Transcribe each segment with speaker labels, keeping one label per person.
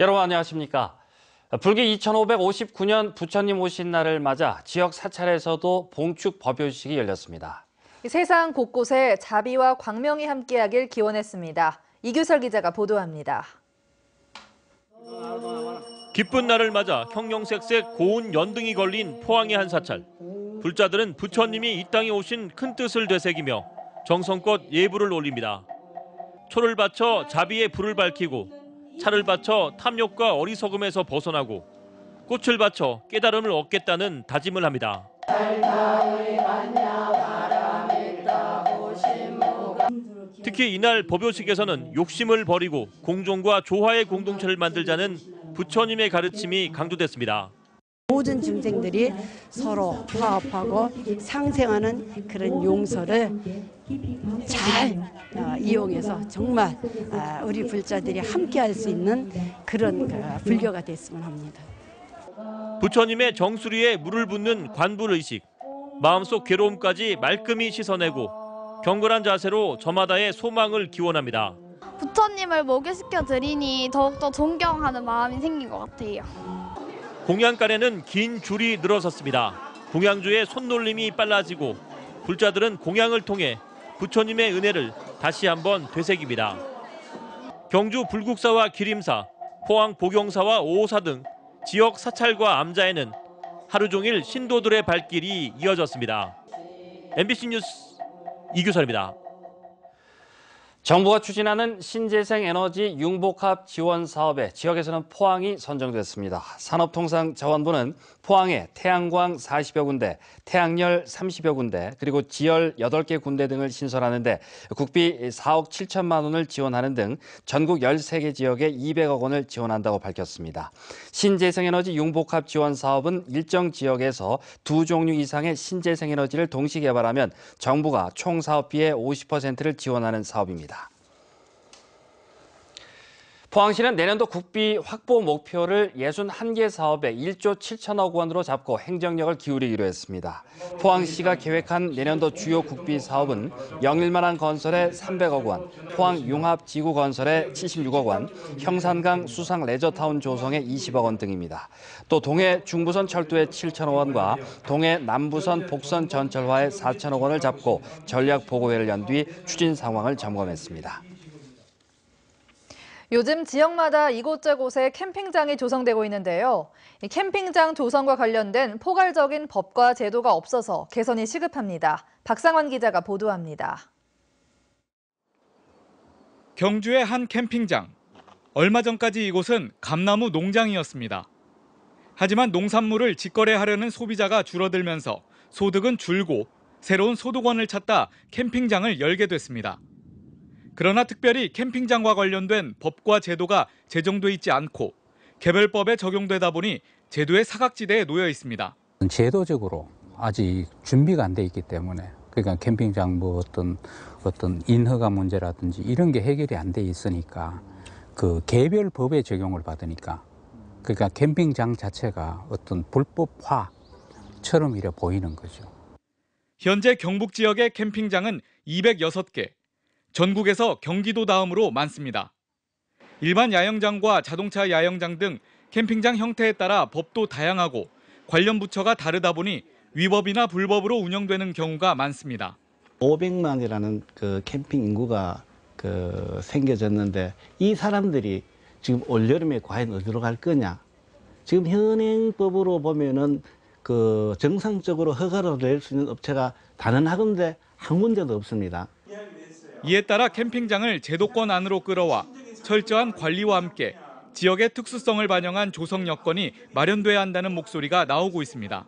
Speaker 1: 여러분 안녕하십니까? 불기 2559년 부처님 오신 날을 맞아 지역 사찰에서도 봉축 법요식이 열렸습니다.
Speaker 2: 세상 곳곳에 자비와 광명이 함께하길 기원했습니다. 이규설 기자가 보도합니다.
Speaker 3: 기쁜 날을 맞아 형형색색 고운 연등이 걸린 포항의 한 사찰. 불자들은 부처님이 이 땅에 오신 큰 뜻을 되새기며 정성껏 예불을 올립니다. 초를 바쳐 자비의 불을 밝히고 차를 바쳐 탐욕과 어리석음에서 벗어나고 꽃을 바쳐 깨달음을 얻겠다는 다짐을 합니다. 특히 이날 법요식에서는 욕심을 버리고 공존과 조화의 공동체를 만들자는 부처님의 가르침이 강조됐습니다. 모든 중생들이
Speaker 4: 서로 화합하고 상생하는 그런 용서를 잘 어, 이용해서 정말 어, 우리 불자들이 함께 할 수 있는
Speaker 5: 그런 어, 불교가 됐으면 합니다.
Speaker 3: 부처님의 정수리에 물을 붓는 관불의식, 마음속 괴로움까지 말끔히 씻어내고 경건한 자세로 저마다의 소망을 기원합니다.
Speaker 1: 부처님을 모교시켜 드리니 더욱더 존경하는 마음이 생긴 것 같아요.
Speaker 3: 공양간에는 긴 줄이 늘어섰습니다. 공양주의 손놀림이 빨라지고 불자들은 공양을 통해 부처님의 은혜를 다시 한번 되새깁니다. 경주 불국사와 기림사, 포항 보경사와 오호사 등 지역 사찰과 암자에는 하루 종일 신도들의 발길이 이어졌습니다. MBC 뉴스 이규선입니다.
Speaker 1: 정부가 추진하는 신재생 에너지 융복합 지원 사업에 지역에서는 포항이 선정됐습니다. 산업통상자원부는 포항에 태양광 40여 군데, 태양열 30여 군데, 그리고 지열 8개 군데 등을 신설하는데 국비 4억 7천만 원을 지원하는 등 전국 13개 지역에 200억 원을 지원한다고 밝혔습니다. 신재생 에너지 융복합 지원 사업은 일정 지역에서 두 종류 이상의 신재생 에너지를 동시 개발하면 정부가 총 사업비의 50%를 지원하는 사업입니다. 포항시는 내년도 국비 확보 목표를 61개 사업에 1조 7천억 원으로 잡고 행정력을 기울이기로 했습니다. 포항시가 계획한 내년도 주요 국비 사업은 영일만한 건설에 300억 원, 포항 융합지구 건설에 76억 원, 형산강 수상 레저타운 조성에 20억 원 등입니다. 또 동해 중부선 철도에 7천억 원과 동해 남부선 복선 전철화에 4천억 원을 잡고 전략 보고회를 연 뒤 추진 상황을 점검했습니다.
Speaker 2: 요즘 지역마다 이곳저곳에 캠핑장이 조성되고 있는데요. 캠핑장 조성과 관련된 포괄적인 법과 제도가 없어서 개선이 시급합니다. 박상원 기자가 보도합니다.
Speaker 6: 경주의 한 캠핑장. 얼마 전까지 이곳은 감나무 농장이었습니다. 하지만 농산물을 직거래하려는 소비자가 줄어들면서 소득은 줄고 새로운 소득원을 찾다 캠핑장을 열게 됐습니다. 그러나 특별히 캠핑장과 관련된 법과 제도가 제정돼 있지 않고 개별법에 적용되다 보니 제도의 사각지대에 놓여 있습니다. 제도적으로 아직 준비가 안 돼 있기 때문에 그러니까 캠핑장 뭐 어떤 어떤 인허가 문제라든지 이런 게 해결이 안 돼 있으니까 그 개별 법에 적용을 받으니까 그러니까 캠핑장 자체가 어떤 불법화처럼 이래 보이는 거죠. 현재 경북 지역의 캠핑장은 206개, 전국에서 경기도 다음으로 많습니다. 일반 야영장과 자동차 야영장 등 캠핑장 형태에 따라 법도 다양하고 관련 부처가 다르다 보니 위법이나 불법으로 운영되는 경우가 많습니다. 500만이라는
Speaker 4: 그 캠핑 인구가 그 생겨졌는데 이 사람들이 지금 올여름에 과연 어디로 갈 거냐? 지금 현행법으로 보면은 그 정상적으로 허가를 낼 수 있는 업체가 다른 하건데한 군데도 없습니다.
Speaker 6: 이에 따라 캠핑장을 제도권 안으로 끌어와 철저한 관리와 함께 지역의 특수성을 반영한 조성 여건이 마련돼야 한다는 목소리가 나오고 있습니다.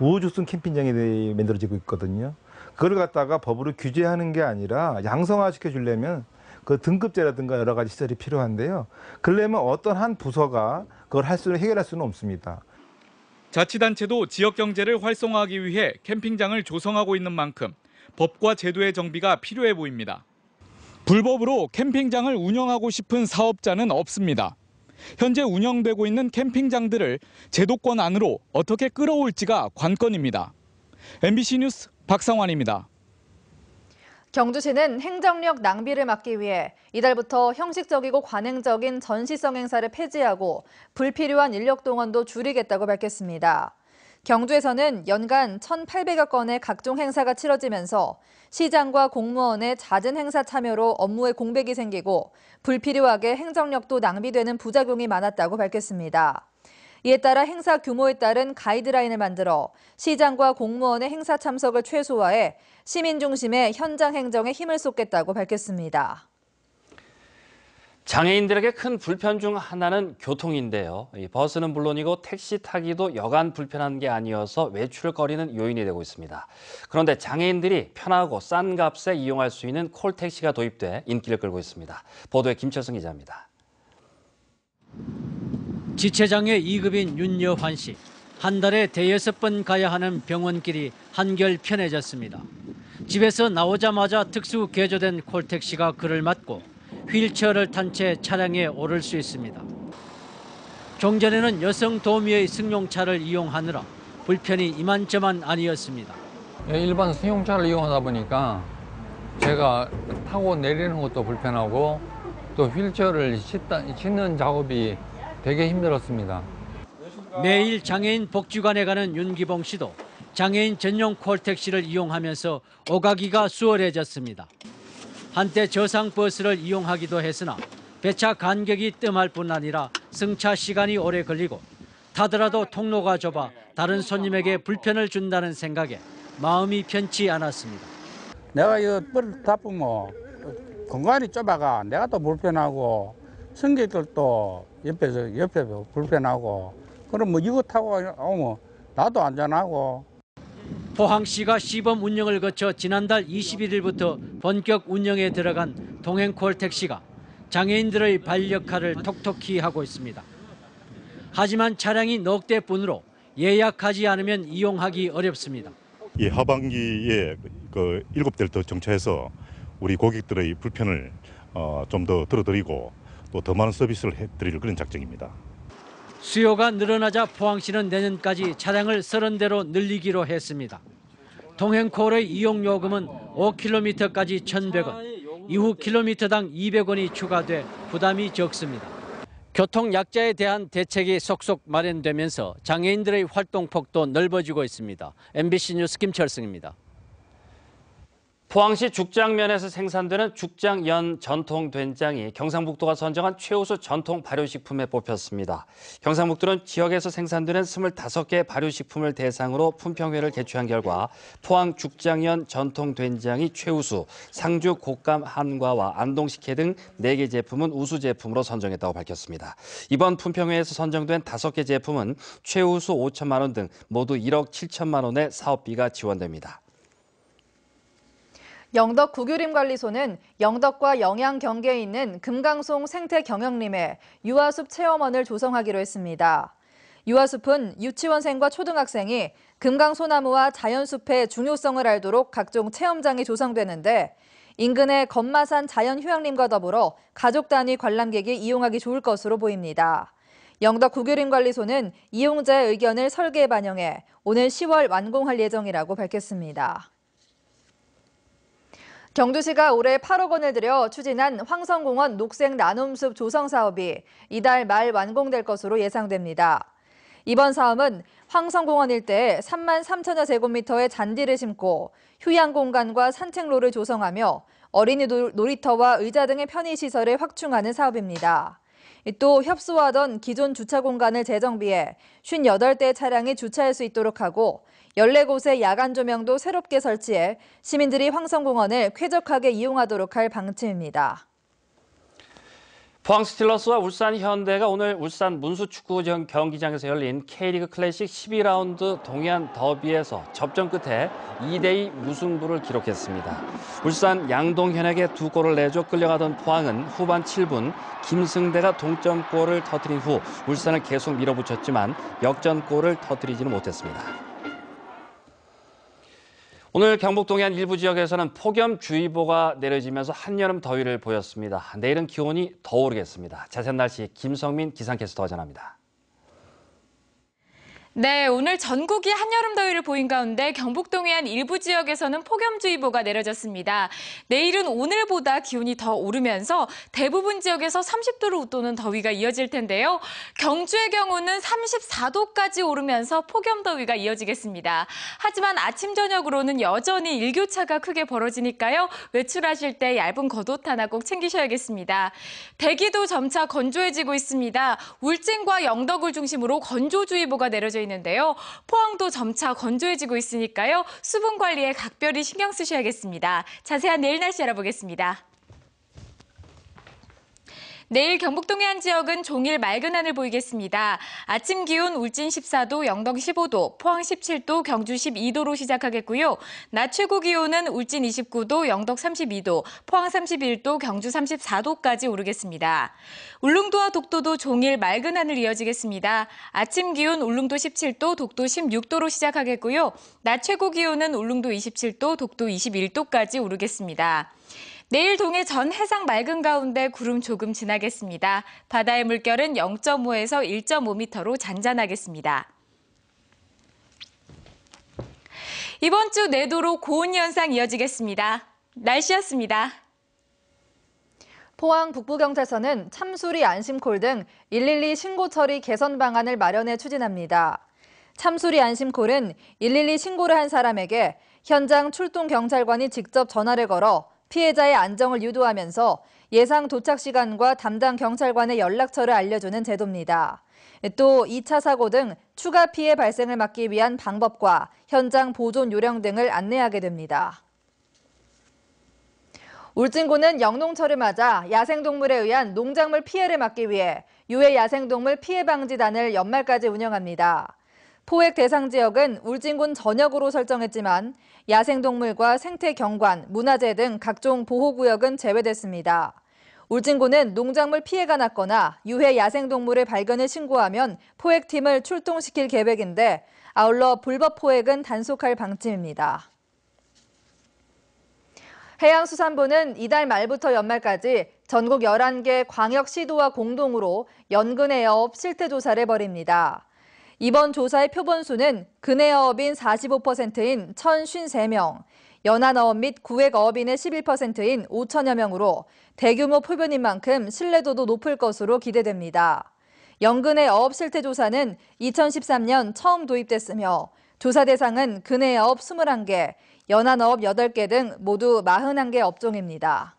Speaker 1: 우호조성 캠핑장이 만들어지고 있거든요. 그걸 갖다가 법으로 규제하는 게 아니라 양성화시켜 주려면 그 등급제라든가 여러 가지 시설이 필요한데요. 그러려면 어떤 한 부서가 그걸 할 수는 해결할 수는 없습니다.
Speaker 6: 자치단체도 지역 경제를 활성화하기 위해 캠핑장을 조성하고 있는 만큼 법과 제도의 정비가 필요해 보입니다. 불법으로 캠핑장을 운영하고 싶은 사업자는 없습니다. 현재 운영되고 있는 캠핑장들을 제도권 안으로 어떻게 끌어올지가 관건입니다. MBC 뉴스 박상환입니다.
Speaker 2: 경주시는 행정력 낭비를 막기 위해 이달부터 형식적이고 관행적인 전시성 행사를 폐지하고 불필요한 인력 동원도 줄이겠다고 밝혔습니다. 경주에서는 연간 1,800여 건의 각종 행사가 치러지면서 시장과 공무원의 잦은 행사 참여로 업무에 공백이 생기고 불필요하게 행정력도 낭비되는 부작용이 많았다고 밝혔습니다. 이에 따라 행사 규모에 따른 가이드라인을 만들어 시장과 공무원의 행사 참석을 최소화해 시민 중심의 현장 행정에 힘을 쏟겠다고 밝혔습니다.
Speaker 1: 장애인들에게 큰 불편 중 하나는 교통인데요. 버스는 물론이고 택시 타기도 여간 불편한 게 아니어서 외출거리는 요인이 되고 있습니다. 그런데 장애인들이 편하고 싼 값에 이용할 수 있는 콜택시가 도입돼 인기를 끌고 있습니다. 보도에 김철승 기자입니다. 지체장애 2급인 윤여환 씨. 한 달에 대여섯 번
Speaker 4: 가야 하는 병원길이 한결 편해졌습니다. 집에서 나오자마자 특수 개조된 콜택시가 그를 맞고 휠체어를 탄 채 차량에 오를 수 있습니다. 종전에는 여성 도우미의 승용차를 이용하느라 불편이 이만저만 아니었습니다.
Speaker 1: 예, 일반 승용차를 이용하다 보니까 제가 타고 내리는 것도 불편하고 또 휠체어를 싣는
Speaker 4: 작업이 되게 힘들었습니다. 매일 장애인 복지관에 가는 윤기봉 씨도 장애인 전용 콜택시를 이용하면서 오가기가 수월해졌습니다. 한때 저상버스를 이용하기도 했으나 배차 간격이 뜸할 뿐 아니라 승차 시간이 오래 걸리고 타더라도 통로가 좁아 다른 손님에게 불편을 준다는 생각에 마음이 편치 않았습니다.
Speaker 1: 내가 이거 뻘 다쁘면 공간이 좁아가 내가 또 불편하고 승객들도 옆에서 옆에 불편하고 그럼 뭐 이거 타고 오면 나도 안전하고
Speaker 4: 포항시가 시범 운영을 거쳐 지난달 21일부터 본격 운영에 들어간 동행콜 택시가 장애인들의 반력화을 톡톡히 하고 있습니다. 하지만 차량이 넉 대뿐으로 예약하지 않으면 이용하기 어렵습니다.
Speaker 3: 이 하반기에 그 일곱 대를 더 정차해서 우리 고객들의 불편을 어, 좀더 들어드리고 또 더 많은 서비스를 해드릴 그런 작정입니다.
Speaker 4: 수요가 늘어나자 포항시는 내년까지 차량을 30대로 늘리기로 했습니다. 동행콜의 이용요금은 5km까지 1,100원, 이후 k m 당 200원이 추가돼 부담이 적습니다. 교통약자에 대한 대책이 속속 마련되면서 장애인들의 활동폭도 넓어지고
Speaker 1: 있습니다. MBC 뉴스 김철승입니다. 포항시 죽장면에서 생산되는 죽장연 전통 된장이 경상북도가 선정한 최우수 전통 발효식품에 뽑혔습니다. 경상북도는 지역에서 생산되는 25개 발효식품을 대상으로 품평회를 개최한 결과 포항 죽장연 전통 된장이 최우수, 상주 곶감 한과와 안동식혜 등 4개 제품은 우수 제품으로 선정했다고 밝혔습니다. 이번 품평회에서 선정된 5개 제품은 최우수 5천만 원 등 모두 1억 7천만 원의 사업비가 지원됩니다.
Speaker 2: 영덕 국유림관리소는 영덕과 영양 경계에 있는 금강송 생태 경영림에 유아숲 체험원을 조성하기로 했습니다. 유아숲은 유치원생과 초등학생이 금강소나무와 자연숲의 중요성을 알도록 각종 체험장이 조성되는데 인근의 건마산 자연휴양림과 더불어 가족 단위 관람객이 이용하기 좋을 것으로 보입니다. 영덕 국유림관리소는 이용자의 의견을 설계에 반영해 오늘 10월 완공할 예정이라고 밝혔습니다. 경주시가 올해 8억 원을 들여 추진한 황성공원 녹색 나눔숲 조성 사업이 이달 말 완공될 것으로 예상됩니다. 이번 사업은 황성공원 일대에 3만 3천여 제곱미터의 잔디를 심고 휴양 공간과 산책로를 조성하며 어린이 놀이터와 의자 등의 편의시설을 확충하는 사업입니다. 또 협소하던 기존 주차 공간을 재정비해 58대 차량이 주차할 수 있도록 하고 14곳의 야간 조명도 새롭게 설치해 시민들이 황성공원을 쾌적하게 이용하도록 할 방침입니다.
Speaker 1: 포항 스틸러스와 울산 현대가 오늘 울산 문수축구 경기장에서 열린 K리그 클래식 12라운드 동해안 더비에서 접전 끝에 2대2 무승부를 기록했습니다. 울산 양동현에게 두 골을 내줘 끌려가던 포항은 후반 7분 김승대가 동점골을 터뜨린 후 울산을 계속 밀어붙였지만 역전골을 터뜨리지는 못했습니다. 오늘 경북동해 안 일부 지역에서는 폭염주의보가 내려지면서 한여름 더위를 보였습니다. 내일은 기온이 더 오르겠습니다. 자세한 날씨 김성민 기상캐스터가 전합니다.
Speaker 5: 네, 오늘 전국이 한여름 더위를 보인 가운데 경북동의 안 일부 지역에서는 폭염주의보가 내려졌습니다. 내일은 오늘보다 기온이 더 오르면서 대부분 지역에서 30도를 웃도는 더위가 이어질 텐데요. 경주의 경우는 34도까지 오르면서 폭염 더위가 이어지겠습니다. 하지만 아침 저녁으로는 여전히 일교차가 크게 벌어지니까요. 외출하실 때 얇은 겉옷 하나 꼭 챙기셔야겠습니다. 대기도 점차 건조해지고 있습니다. 울진과 영덕을 중심으로 건조주의보가 내려져 있는데요. 포항도 점차 건조해지고 있으니까요. 수분 관리에 각별히 신경 쓰셔야겠습니다. 자세한 내일 날씨 알아보겠습니다. 내일 경북 동해안 지역은 종일 맑은 하늘 보이겠습니다. 아침 기온 울진 14도, 영덕 15도, 포항 17도, 경주 12도로 시작하겠고요. 낮 최고 기온은 울진 29도, 영덕 32도, 포항 31도, 경주 34도까지 오르겠습니다. 울릉도와 독도도 종일 맑은 하늘 이어지겠습니다. 아침 기온 울릉도 17도, 독도 16도로 시작하겠고요. 낮 최고 기온은 울릉도 27도, 독도 21도까지 오르겠습니다. 내일 동해 전 해상 맑은 가운데 구름 조금 지나겠습니다. 바다의 물결은 0.5에서 1.5m로 잔잔하겠습니다. 이번 주 내도로 고온 현상 이어지겠습니다. 날씨였습니다.
Speaker 2: 포항 북부경찰서는 참수리 안심콜 등 112 신고 처리 개선 방안을 마련해 추진합니다. 참수리 안심콜은 112 신고를 한 사람에게 현장 출동 경찰관이 직접 전화를 걸어 피해자의 안정을 유도하면서 예상 도착 시간과 담당 경찰관의 연락처를 알려주는 제도입니다. 또 2차 사고 등 추가 피해 발생을 막기 위한 방법과 현장 보존 요령 등을 안내하게 됩니다. 울진군은 영농철을 맞아 야생동물에 의한 농작물 피해를 막기 위해 유해 야생동물 피해 방지단을 연말까지 운영합니다. 포획 대상 지역은 울진군 전역으로 설정했지만 야생동물과 생태경관, 문화재 등 각종 보호구역은 제외됐습니다. 울진군은 농작물 피해가 났거나 유해 야생동물을 발견을 신고하면 포획팀을 출동시킬 계획인데 아울러 불법 포획은 단속할 방침입니다. 해양수산부는 이달 말부터 연말까지 전국 11개 광역시도와 공동으로 연근 해업 실태 조사를 벌입니다. 이번 조사의 표본수는 근해어업인 45%인 1,053명, 연안어업 및 구획어업인의 11%인 5천여 명으로 대규모 표변인 만큼 신뢰도도 높을 것으로 기대됩니다. 연근의 어업 실태 조사는 2013년 처음 도입됐으며 조사 대상은 근해어업 21개, 연안어업 8개 등 모두 41개 업종입니다.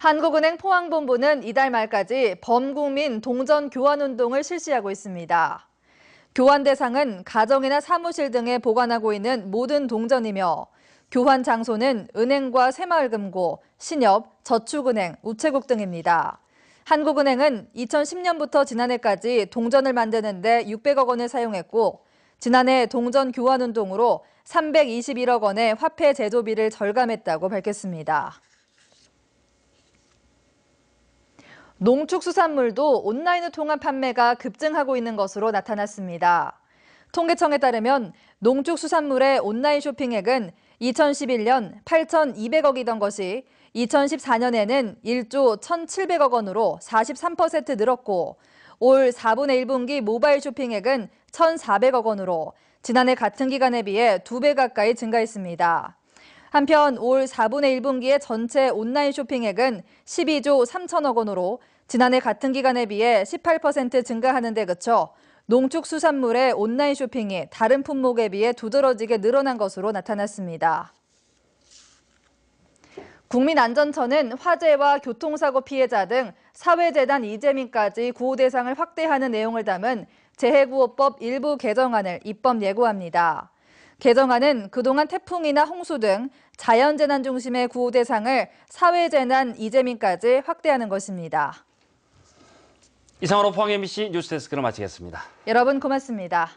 Speaker 2: 한국은행 포항본부는 이달 말까지 범국민 동전 교환 운동을 실시하고 있습니다. 교환 대상은 가정이나 사무실 등에 보관하고 있는 모든 동전이며 교환 장소는 은행과 새마을금고, 신협, 저축은행, 우체국 등입니다. 한국은행은 2010년부터 지난해까지 동전을 만드는데 600억 원을 사용했고 지난해 동전 교환 운동으로 321억 원의 화폐 제조비를 절감했다고 밝혔습니다. 농축수산물도 온라인을 통한 판매가 급증하고 있는 것으로 나타났습니다. 통계청에 따르면 농축수산물의 온라인 쇼핑액은 2011년 8,200억이던 것이 2014년에는 1조 1,700억 원으로 43% 늘었고 올 4분의 1분기 모바일 쇼핑액은 1,400억 원으로 지난해 같은 기간에 비해 2배 가까이 증가했습니다. 한편 올 4분의 1분기의 전체 온라인 쇼핑액은 12조 3천억 원으로 지난해 같은 기간에 비해 18% 증가하는 데 그쳐 농축수산물의 온라인 쇼핑이 다른 품목에 비해 두드러지게 늘어난 것으로 나타났습니다. 국민안전처는 화재와 교통사고 피해자 등 사회재단 이재민까지 구호 대상을 확대하는 내용을 담은 재해구호법 일부 개정안을 입법 예고합니다. 개정안은 그동안 태풍이나 홍수 등 자연재난 중심의 구호 대상을 사회재난 이재민까지 확대하는 것입니다.
Speaker 1: 이상으로 포항 MBC 뉴스데스크를 마치겠습니다.
Speaker 2: 여러분 고맙습니다.